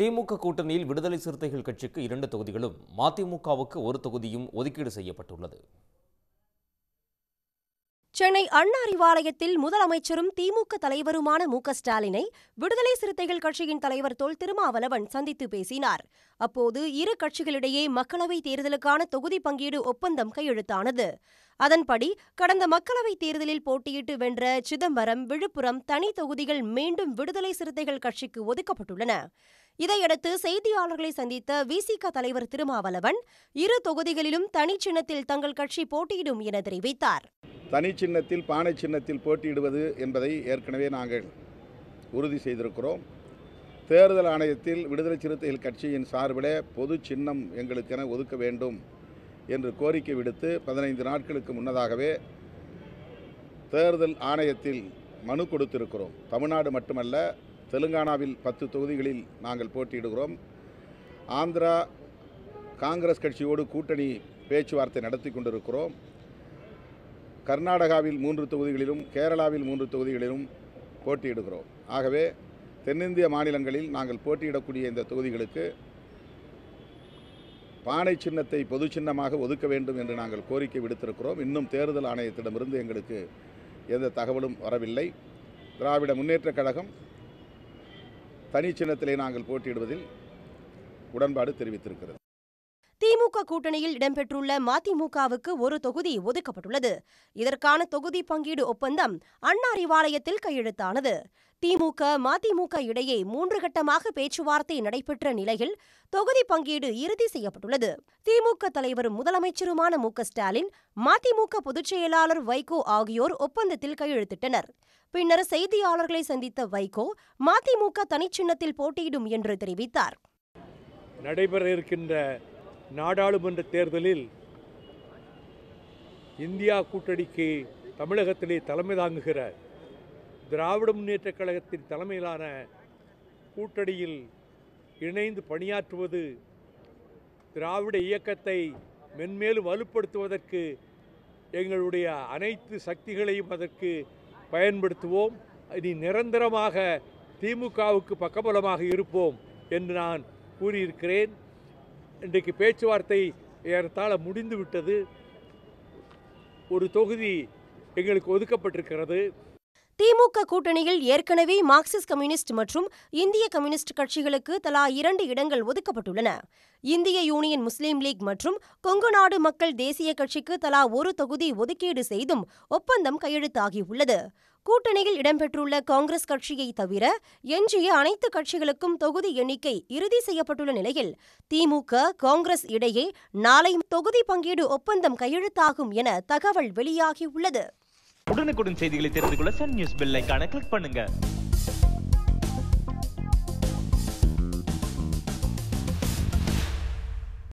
திமுக கூட்டணியில் விடுதலை சிறுத்தைகள் கட்சிக்கு இரண்டு தொகுதிகளும் மதிமுகவுக்கு ஒரு தொகுதியும் ஒதுக்கீடு செய்யப்பட்டுள்ளது சென்னை அண்ணா அறிவாலயத்தில் முதலமைச்சரும் திமுக தலைவருமான மு ஸ்டாலினை விடுதலை சிறுத்தைகள் கட்சியின் தலைவர் தொல் திருமாவளவன் சந்தித்து பேசினார் அப்போது இரு கட்சிகளிடையே மக்களவைத் தேர்தலுக்கான தொகுதி பங்கீடு ஒப்பந்தம் கையெழுத்தானது அதன்படி கடந்த மக்களவைத் தேர்தலில் போட்டியிட்டு வென்ற சிதம்பரம் விழுப்புரம் தனி தொகுதிகள் மீண்டும் விடுதலை சிறுத்தைகள் கட்சிக்கு ஒதுக்கப்பட்டுள்ளன இதையடுத்து செய்தியாளர்களை சந்தித்த விசிக தலைவர் திருமாவளவன் இரு தொகுதிகளிலும் தனி சின்னத்தில் தங்கள் கட்சி போட்டியிடும் என தெரிவித்தார் தனி சின்னத்தில் பானை சின்னத்தில் போட்டியிடுவது என்பதை ஏற்கனவே நாங்கள் உறுதி செய்திருக்கிறோம் தேர்தல் ஆணையத்தில் விடுதலை சிறுத்தைகள் கட்சியின் சார்பில் பொது சின்னம் எங்களுக்கென ஒதுக்க வேண்டும் என்று கோரிக்கை விடுத்து பதினைந்து நாட்களுக்கு முன்னதாகவே தேர்தல் ஆணையத்தில் மனு கொடுத்திருக்கிறோம் தமிழ்நாடு மட்டுமல்ல தெலுங்கானாவில் பத்து தொகுதிகளில் நாங்கள் போட்டியிடுகிறோம் ஆந்திரா காங்கிரஸ் கட்சியோடு கூட்டணி பேச்சுவார்த்தை நடத்தி கொண்டிருக்கிறோம் கர்நாடகாவில் மூன்று தொகுதிகளிலும் கேரளாவில் மூன்று தொகுதிகளிலும் போட்டியிடுகிறோம் ஆகவே தென்னிந்திய மாநிலங்களில் நாங்கள் போட்டியிடக்கூடிய இந்த தொகுதிகளுக்கு பானை சின்னத்தை பொது சின்னமாக ஒதுக்க வேண்டும் என்று நாங்கள் கோரிக்கை விடுத்திருக்கிறோம் இன்னும் தேர்தல் ஆணையத்திடமிருந்து எங்களுக்கு எந்த தகவலும் வரவில்லை திராவிட முன்னேற்றக் கழகம் தனிச்சின்னத்திலே நாங்கள் போட்டியிடுவதில் உடன்பாடு தெரிவித்திருக்கிறது திமுக கூட்டணியில் இடம்பெற்றுள்ள மதிமுகவுக்கு ஒரு தொகுதி ஒதுக்கப்பட்டுள்ளது இதற்கான தொகுதி பங்கீடு ஒப்பந்தம் அண்ணா அறிவாலயத்தில் கையெழுத்தானது திமுக மதிமுக இடையே மூன்று கட்டமாக பேச்சுவார்த்தை நடைபெற்ற நிலையில் தொகுதி பங்கீடு இறுதி செய்யப்பட்டுள்ளது திமுக தலைவரும் முதலமைச்சருமான மு ஸ்டாலின் மதிமுக பொதுச் செயலாளர் வைகோ ஆகியோர் ஒப்பந்தத்தில் கையெழுத்திட்டனர் பின்னர் செய்தியாளர்களை சந்தித்த வைகோ மதிமுக தனிச்சின்னத்தில் போட்டியிடும் என்று தெரிவித்தார் நடைபெற இருக்கின்ற நாடாளுமன்ற தேர்தலில் இந்தியா கூட்டணிக்கு தமிழகத்திலே தலைமை தாங்குகிற திராவிட முன்னேற்ற கழகத்தின் தலைமையிலான கூட்டணியில் இணைந்து பணியாற்றுவது திராவிட இயக்கத்தை மென்மேலும் வலுப்படுத்துவதற்கு எங்களுடைய அனைத்து சக்திகளையும் அதற்கு பயன்படுத்துவோம் இனி நிரந்தரமாக திமுகவுக்கு பக்கபலமாக இருப்போம் என்று நான் கூறியிருக்கிறேன் இன்றைக்கு பேச்சுவார்த்தை ஏறத்தாழ முடிந்து விட்டது ஒரு தொகுதி எங்களுக்கு ஒதுக்கப்பட்டிருக்கிறது திமுக கூட்டணியில் ஏற்கனவே மார்க்சிஸ்ட் கம்யூனிஸ்ட் மற்றும் இந்திய கம்யூனிஸ்ட் கட்சிகளுக்கு தலா இரண்டு இடங்கள் ஒதுக்கப்பட்டுள்ளன இந்திய யூனியன் முஸ்லீம் லீக் மற்றும் கொங்கு நாடு மக்கள் தேசிய கட்சிக்கு தலா ஒரு தொகுதி ஒதுக்கீடு செய்தும் ஒப்பந்தம் கையெழுத்தாகியுள்ளது கூட்டணியில் இடம்பெற்றுள்ள காங்கிரஸ் கட்சியை தவிர எஞ்சிய அனைத்து கட்சிகளுக்கும் தொகுதி எண்ணிக்கை இறுதி செய்யப்பட்டுள்ள நிலையில் திமுக காங்கிரஸ் இடையே நாளை தொகுதி பங்கீடு ஒப்பந்தம் கையெழுத்தாகும் என தகவல் வெளியாகியுள்ளது உடனுக்குடன் செய்திகளை தெரிந்து கொள்ள சன் நியூஸ் கிளிக் பண்ணுங்க